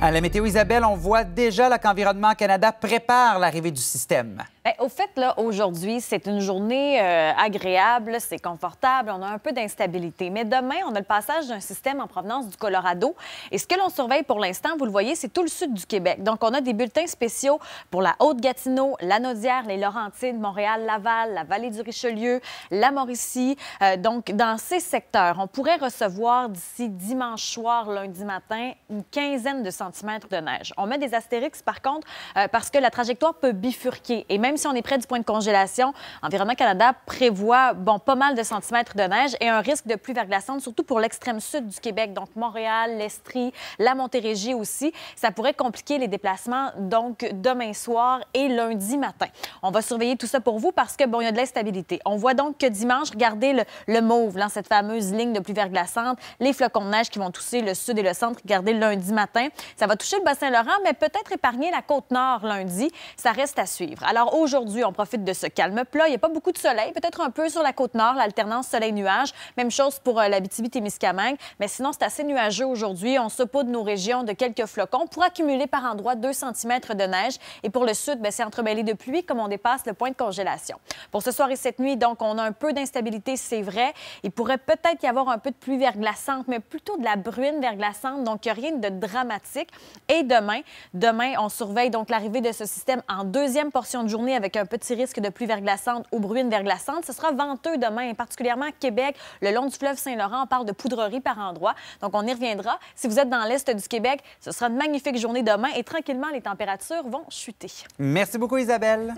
À la météo Isabelle, on voit déjà là, qu'Environnement Canada prépare l'arrivée du système au fait, là, aujourd'hui, c'est une journée euh, agréable, c'est confortable, on a un peu d'instabilité. Mais demain, on a le passage d'un système en provenance du Colorado. Et ce que l'on surveille pour l'instant, vous le voyez, c'est tout le sud du Québec. Donc, on a des bulletins spéciaux pour la Haute-Gatineau, la Naudière, les Laurentides, Montréal, Laval, la vallée du Richelieu, la Mauricie. Euh, donc, dans ces secteurs, on pourrait recevoir d'ici dimanche soir, lundi matin, une quinzaine de centimètres de neige. On met des astérix, par contre, euh, parce que la trajectoire peut bifurquer. Et même si on est près du point de congélation, Environnement Canada prévoit bon, pas mal de centimètres de neige et un risque de pluie verglaçante, surtout pour l'extrême sud du Québec, donc Montréal, l'Estrie, la Montérégie aussi. Ça pourrait compliquer les déplacements, donc demain soir et lundi matin. On va surveiller tout ça pour vous parce que, bon, il y a de l'instabilité. On voit donc que dimanche, regardez le, le mauve, là, cette fameuse ligne de pluie verglaçante, les flocons de neige qui vont toucher le sud et le centre, regardez lundi matin. Ça va toucher le Bassin-Laurent, mais peut-être épargner la côte nord lundi. Ça reste à suivre. Alors, aujourd'hui, on profite de ce calme plat. Il n'y a pas beaucoup de soleil, peut-être un peu sur la côte nord, l'alternance soleil-nuage. Même chose pour euh, l'Abitibi-Témiscamingue. Mais sinon, c'est assez nuageux aujourd'hui. On saupoudre nos régions de quelques flocons pour accumuler par endroit 2 cm de neige. Et pour le sud, ben, c'est entremêlé de pluie comme on dépasse le point de congélation. Pour ce soir et cette nuit, donc, on a un peu d'instabilité, c'est vrai. Il pourrait peut-être y avoir un peu de pluie verglaçante, mais plutôt de la bruine verglaçante, donc rien de dramatique. Et demain, demain, on surveille donc l'arrivée de ce système en deuxième portion de journée avec un petit risque de pluie verglaçante ou bruine verglaçante. Ce sera venteux demain, particulièrement à Québec. Le long du fleuve Saint-Laurent, on parle de poudrerie par endroit. Donc, on y reviendra. Si vous êtes dans l'est du Québec, ce sera une magnifique journée demain et tranquillement, les températures vont chuter. Merci beaucoup, Isabelle.